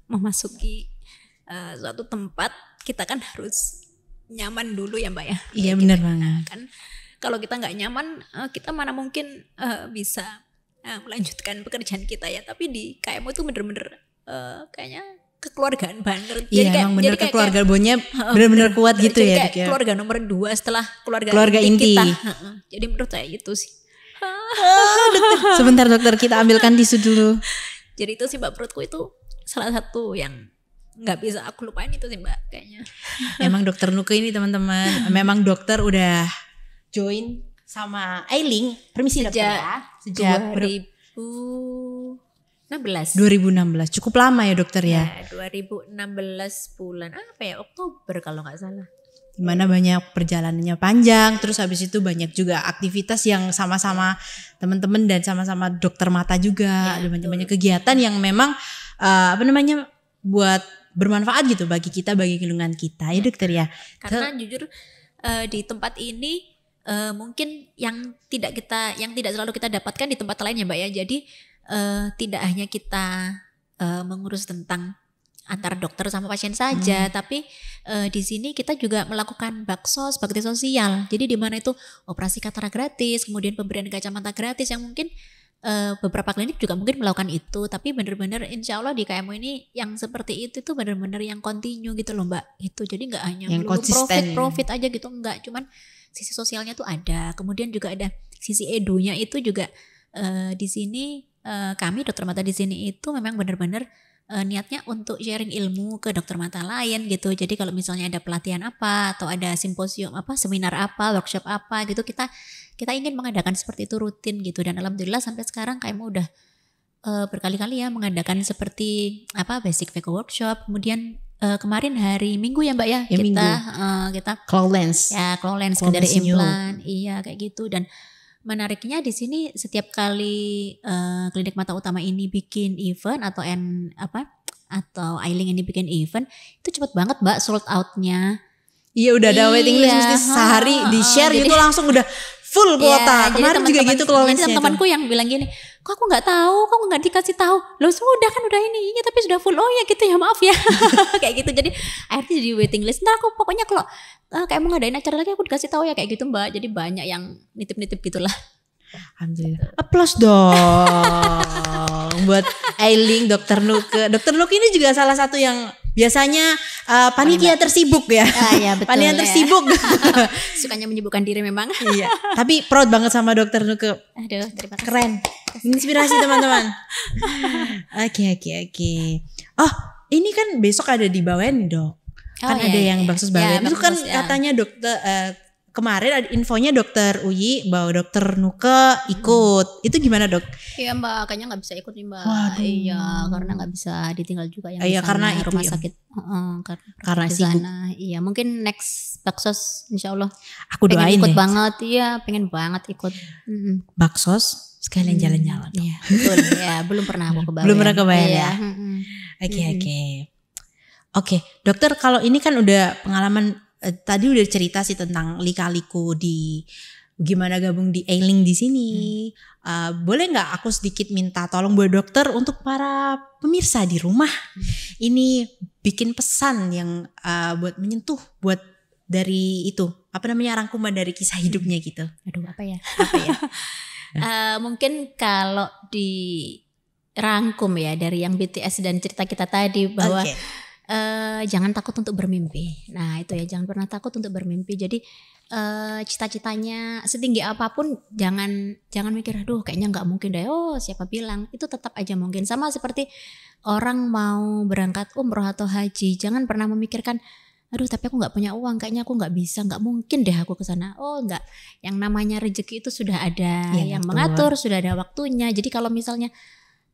memasuki uh, suatu tempat kita kan harus nyaman dulu ya mbak ya iya benar nah, banget kan kalau kita nggak nyaman uh, kita mana mungkin uh, bisa nah melanjutkan pekerjaan kita ya tapi di KMO itu bener-bener uh, kayaknya kekeluargaan banget. Iya, kayak, emang bener kekeluargaan bonya bener-bener kuat bener, gitu ya. Kayak ya? keluarga nomor dua setelah keluarga, keluarga inti, inti. kita. Jadi menurut saya itu sih. dokter. Ah, Sebentar dokter kita ambilkan tisu dulu. Jadi itu sih mbak perutku itu salah satu yang nggak bisa aku lupain itu sih mbak kayaknya. Emang dokter Nuke ini teman-teman, memang dokter udah join sama Eiling, Permisi sejak dokter ya. Sejak 2016. 2016 cukup lama ya dokter ya. ya 2016 bulan apa ya Oktober kalau nggak salah. Dimana banyak perjalanannya panjang, terus habis itu banyak juga aktivitas yang sama-sama teman-teman dan sama-sama dokter mata juga, ya, ada banyak-banyak kegiatan yang memang uh, apa namanya buat bermanfaat gitu bagi kita, bagi lingkungan kita ya dokter ya. Karena so, jujur uh, di tempat ini uh, mungkin yang tidak kita yang tidak selalu kita dapatkan di tempat lain ya mbak ya jadi uh, tidak hanya kita uh, mengurus tentang antar dokter sama pasien saja, hmm. tapi uh, di sini kita juga melakukan bakso bakti sosial. Jadi di mana itu operasi katarak gratis, kemudian pemberian kacamata gratis yang mungkin uh, beberapa klinik juga mungkin melakukan itu, tapi benar-benar insya Allah di KMO ini yang seperti itu itu benar-benar yang kontinu gitu loh mbak. Itu jadi nggak hanya yang profit profit aja gitu, nggak cuman sisi sosialnya tuh ada kemudian juga ada sisi edunya itu juga uh, di sini uh, kami dokter mata di sini itu memang benar-benar uh, niatnya untuk sharing ilmu ke dokter mata lain gitu. Jadi kalau misalnya ada pelatihan apa atau ada simposium apa, seminar apa, workshop apa gitu kita kita ingin mengadakan seperti itu rutin gitu dan alhamdulillah sampai sekarang kami udah uh, berkali-kali ya mengadakan seperti apa basic VECO workshop, kemudian uh, kemarin hari Minggu ya Mbak ya, ya kita Uh, kita lens Ya, lens dari implan. Iya, kayak gitu dan menariknya di sini setiap kali uh, klinik mata utama ini bikin event atau n apa atau Ailing ini bikin event itu cepet banget Mbak sold outnya. Iya udah ada iya, waiting list mesti sehari di share oh, gitu langsung udah full iya, kuota. Ya, Kemarin temen juga gitu kalau misalnya temanku yang bilang gini, kok aku nggak tahu, kok nggak dikasih tahu. Lo sudah kan udah ini, ya, tapi sudah full. Oh ya gitu ya maaf ya, kayak gitu. Jadi akhirnya jadi waiting list. nah aku pokoknya kalau uh, kayak mau ngadain acara lagi aku dikasih tahu ya kayak gitu mbak. Jadi banyak yang nitip-nitip gitulah. Alhamdulillah. Aplaus dong buat Eiling, Dokter Nuke. Dokter Nuke ini juga salah satu yang Biasanya uh, panitia tersibuk ya. Ah, ya betul panitia ya. tersibuk. Sukanya menyibukkan diri memang. iya. Tapi proud banget sama dokter Nuke. Aduh, terima kasih. Keren. Inspirasi teman-teman. Oke, oke, oke. Oh, ini kan besok ada di Bawen nih, Dok. Oh, kan oh, ada iya, ada yang iya. baksus Bawen. Ya, itu kan ya. katanya dokter uh, kemarin ada infonya dokter Uyi bahwa dokter Nuke ikut. Hmm. Itu gimana dok? Iya mbak, kayaknya nggak bisa ikut nih mbak. Waduh. Iya, karena nggak bisa ditinggal juga yang iya, karena itu, rumah ya. sakit. Iya. Uh, karena karena di sana. Iya, mungkin next baksos Insya Allah. Aku pengen ikut ya. banget, iya pengen banget ikut. Mm Baksos sekalian jalan-jalan. Hmm. Iya, betul. ya, belum pernah aku kebayang. Belum pernah kebayang iya, ya. Oke, oke. Oke, dokter kalau ini kan udah pengalaman eh, tadi udah cerita sih tentang lika-liku di gimana gabung di Ailing di sini. Hmm. Uh, boleh nggak aku sedikit minta tolong buat dokter untuk para pemirsa di rumah hmm. ini bikin pesan yang uh, buat menyentuh buat dari itu apa namanya rangkuman dari kisah hmm. hidupnya gitu. Aduh apa ya? Apa ya? uh, mungkin kalau di rangkum ya dari yang BTS dan cerita kita tadi bahwa okay uh, jangan takut untuk bermimpi. Nah itu ya jangan pernah takut untuk bermimpi. Jadi uh, cita-citanya setinggi apapun jangan jangan mikir aduh kayaknya nggak mungkin deh. Oh siapa bilang itu tetap aja mungkin. Sama seperti orang mau berangkat umroh atau haji jangan pernah memikirkan aduh tapi aku nggak punya uang kayaknya aku nggak bisa nggak mungkin deh aku ke sana oh nggak yang namanya rezeki itu sudah ada ya, yang betul. mengatur sudah ada waktunya jadi kalau misalnya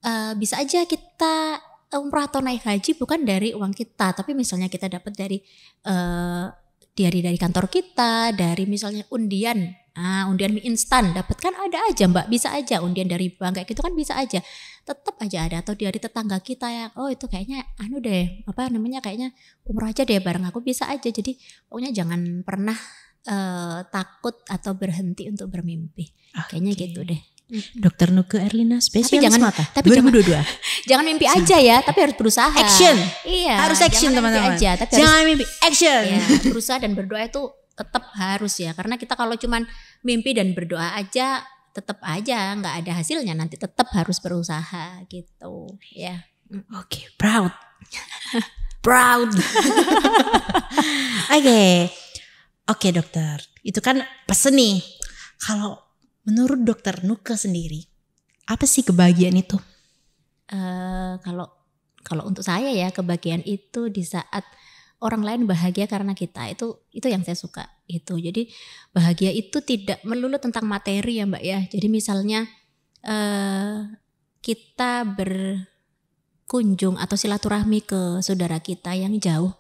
uh, bisa aja kita Eh, umrah atau naik haji bukan dari uang kita, tapi misalnya kita dapat dari uh, dari dari kantor kita, dari misalnya undian, ah, undian mie instan, dapat kan ada aja mbak, bisa aja undian dari bank kayak gitu kan bisa aja, tetap aja ada atau dari tetangga kita yang oh itu kayaknya anu deh apa namanya kayaknya umrah aja deh bareng aku bisa aja, jadi pokoknya jangan pernah uh, takut atau berhenti untuk bermimpi, okay. Ah, kayaknya gitu deh. Dokter Nuke Erlina spesialis tapi jangan, mata. Tapi 2022. Jangan, jangan mimpi aja ya, tapi harus berusaha. Action. Iya. Harus action teman-teman. Aja, tapi jangan harus, mimpi action. Ya, berusaha dan berdoa itu tetap harus ya, karena kita kalau cuman mimpi dan berdoa aja tetap aja nggak ada hasilnya nanti tetap harus berusaha gitu ya. Oke, okay, proud. proud. Oke. okay. Oke, okay, dokter. Itu kan pesen nih. Kalau Menurut dokter Nuka sendiri, apa sih kebahagiaan itu? Uh, kalau kalau untuk saya ya kebahagiaan itu di saat orang lain bahagia karena kita itu itu yang saya suka itu. Jadi bahagia itu tidak melulu tentang materi ya mbak ya. Jadi misalnya uh, kita berkunjung atau silaturahmi ke saudara kita yang jauh,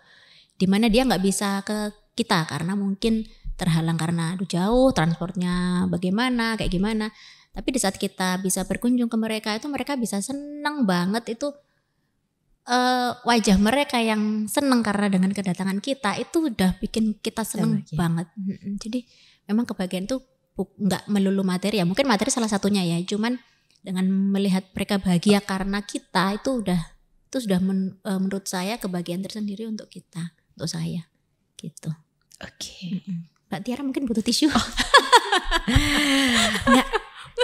di mana dia nggak bisa ke kita karena mungkin terhalang karena aduh jauh transportnya bagaimana kayak gimana tapi di saat kita bisa berkunjung ke mereka itu mereka bisa senang banget itu uh, wajah mereka yang senang karena dengan kedatangan kita itu udah bikin kita seneng Senang, banget jadi memang kebahagiaan tuh nggak melulu materi ya mungkin materi salah satunya ya cuman dengan melihat mereka bahagia karena kita itu udah itu sudah men, uh, menurut saya kebahagiaan tersendiri untuk kita untuk saya gitu. Oke. Okay. Mm -mm. Mbak Tiara mungkin butuh tisu. Oh.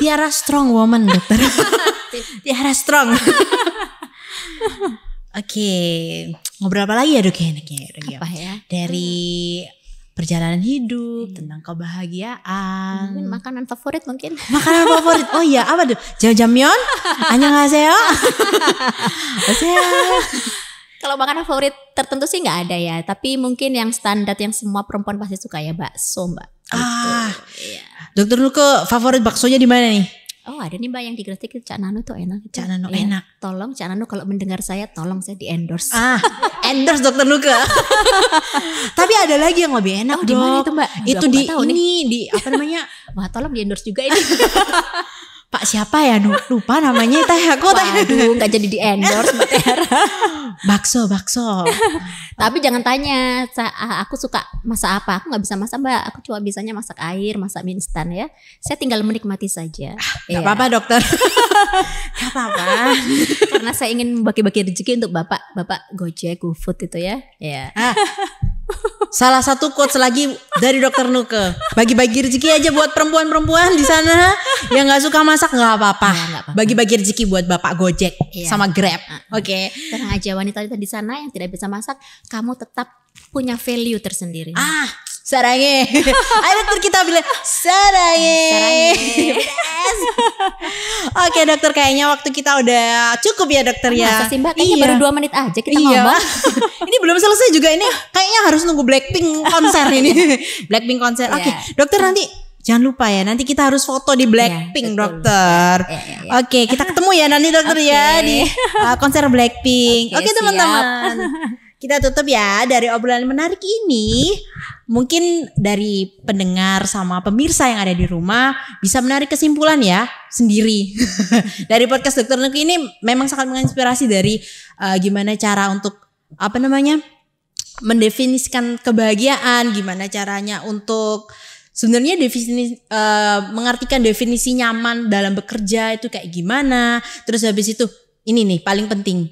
Tiara strong woman, dokter. Tiara strong. Oke, okay. ngobrol apa lagi ya dok ya Apa ya? Dari hmm. perjalanan hidup, hmm. tentang kebahagiaan. Mungkin makanan favorit mungkin. Makanan favorit. Oh iya, apa tuh? Jam-jamyon? Annyeonghaseyo. Annyeonghaseyo. Kalau makanan favorit tertentu sih nggak ada ya, tapi mungkin yang standar yang semua perempuan pasti suka ya bakso mbak. Gitu. Ah, iya. dokter Nuko favorit baksonya di mana nih? Oh ada nih mbak yang di Gresik Cak Nano tuh enak. Cak Nano ya, enak. Tolong Cak Nano kalau mendengar saya tolong saya di endorse. Ah endorse dokter Luka. Tapi ada lagi yang lebih enak oh, dok. Itu mbak? Itu di ini nih. di apa namanya? Wah tolong di endorse juga ini. Pak siapa ya lupa namanya teh aku teh. nggak jadi di endorse Mbak Tiara. bakso bakso. Tapi jangan tanya ah, aku suka masak apa. Aku nggak bisa masak Mbak. Aku cuma bisanya masak air, masak mie instan ya. Saya tinggal menikmati saja. Ah, ya. apa-apa dokter. gak apa-apa. Karena saya ingin bagi-bagi rezeki untuk Bapak, Bapak Gojek, GoFood itu ya. Ya. Ah Salah satu quotes lagi dari Dokter Nuke. Bagi-bagi rezeki aja buat perempuan-perempuan di sana yang nggak suka masak nggak apa-apa. Bagi-bagi rezeki buat bapak Gojek iya. sama Grab. Oke. Okay. Terang aja wanita-wanita di sana yang tidak bisa masak, kamu tetap punya value tersendiri. Ah, Sarange. Ayo dokter kita bilang Sarange. Oke dokter kayaknya waktu kita udah cukup ya dokter ah, ya. Masa sih mbak kayaknya iya. baru 2 menit aja kita iya. ngomong. ini belum selesai juga ini kayaknya harus nunggu Blackpink konser ini. Blackpink konser. Oke okay. Iya. dokter nanti Jangan lupa ya, nanti kita harus foto di iya, Blackpink, ya, dokter. Ya, ya, ya. Oke, kita ketemu ya nanti dokter okay. ya di uh, konser Blackpink. Oke, okay, Oke teman-teman kita tutup ya dari obrolan menarik ini. Mungkin dari pendengar sama pemirsa yang ada di rumah bisa menarik kesimpulan ya sendiri. dari podcast Dokter Nuki ini memang sangat menginspirasi dari uh, gimana cara untuk apa namanya? mendefinisikan kebahagiaan, gimana caranya untuk sebenarnya definisi uh, eh, mengartikan definisi nyaman dalam bekerja itu kayak gimana. Terus habis itu ini nih paling penting.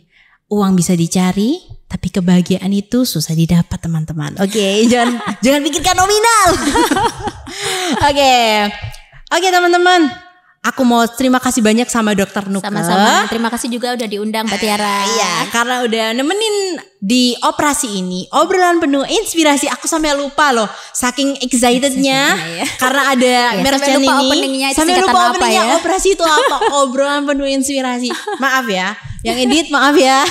Uang bisa dicari, tapi kebahagiaan itu susah didapat teman-teman. Oke, okay, jangan jangan pikirkan nominal. Oke. Oke, okay, teman-teman. Aku mau terima kasih banyak sama Dokter Nuka. Sama-sama. Terima kasih juga udah diundang Mbak Tiara. Iya, karena udah nemenin di operasi ini obrolan penuh inspirasi. Aku sampai lupa loh, saking excitednya ya. karena ada ya, merah sampai lupa ini. Openingnya sampai lupa openingnya apa ya? operasi itu apa? obrolan penuh inspirasi. Maaf ya. Yang edit maaf ya.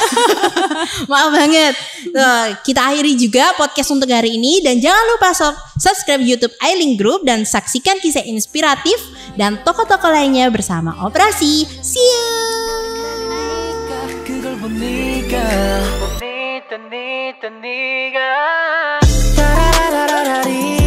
maaf banget. Tuh, kita akhiri juga podcast untuk hari ini dan jangan lupa subscribe YouTube Ailing Group dan saksikan kisah inspiratif dan tokoh-tokoh lainnya bersama Operasi. See you.